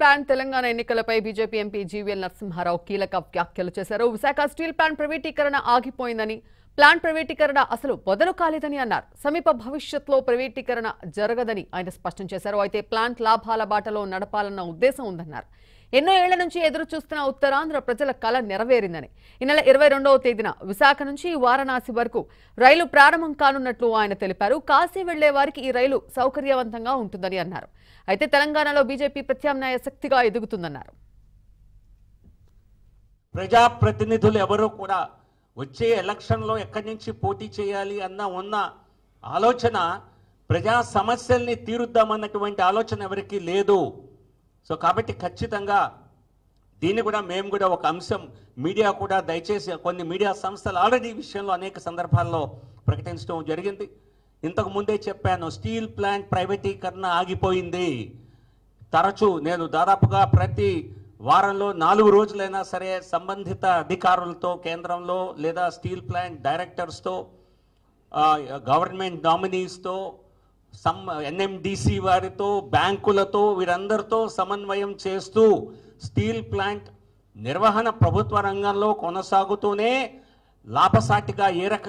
plant Telangana ఎన్నికలపై BJP MP GVL Narasimha Rao కీలక వ్యాఖ్యలు చేశారు విశాఖ స్టీల్ ప్లాంట్ ప్రైవేటీకరణ ఆగిపోయిందని ప్లాంట్ ప్రైవేటీకరణ అసలు బదులు కాలేదని అన్నారు సమీప భవిష్యత్లో ప్రైవేటీకరణ జరగదని ఆయన స్పష్టం చేశారు అయితే ప్లాంట్ లాభాల బాటలో నడపాలన్న ఉద్దేశం ఉందన్నారు ఎన్నో ఏళ్ల నుంచి ఎదురు చూస్తున్న ఉత్తరాంధ్ర ప్రజల కళ నెరవేరిందని ఈ నెల ఇరవై రెండవ తేదీన విశాఖ నుంచి వారణాసి వరకు రైలు ప్రారంభం కానున్నట్లు ఆయన తెలిపారు కాశీ వెళ్లే వారికి ఈ రైలు సౌకర్యవంతంగా ఉంటుందని అన్నారు అయితే తెలంగాణలో బీజేపీ ప్రత్యామ్నాయ శక్తిగా ఎదుగుతుందన్నారు ప్రజాప్రతినిధులు ఎవరూ కూడా వచ్చే ఎలక్షన్లో ఎక్కడి నుంచి పోటీ చేయాలి అన్న ఉన్న ఆలోచన ప్రజా సమస్యల్ని తీరుద్దామన్నటువంటి ఆలోచన ఎవరికీ లేదు సో కాబట్టి ఖచ్చితంగా దీన్ని కూడా మేము కూడా ఒక అంశం మీడియా కూడా దయచేసి కొన్ని మీడియా సంస్థలు ఆల్రెడీ విషయంలో అనేక సందర్భాల్లో ప్రకటించడం జరిగింది ఇంతకు ముందే చెప్పాను స్టీల్ ప్లాంట్ ప్రైవేటీకరణ ఆగిపోయింది తరచూ నేను దాదాపుగా ప్రతి వారంలో నాలుగు రోజులైనా సరే సంబంధిత అధికారులతో కేంద్రంలో లేదా స్టీల్ ప్లాంట్ డైరెక్టర్స్తో గవర్నమెంట్ నామినీస్తో సమ్ ఎన్ఎండిసి వారితో బ్యాంకులతో వీరందరితో సమన్వయం చేస్తూ స్టీల్ ప్లాంట్ నిర్వహణ ప్రభుత్వ రంగంలో కొనసాగుతూనే లాభసాటిగా ఏ రకంగా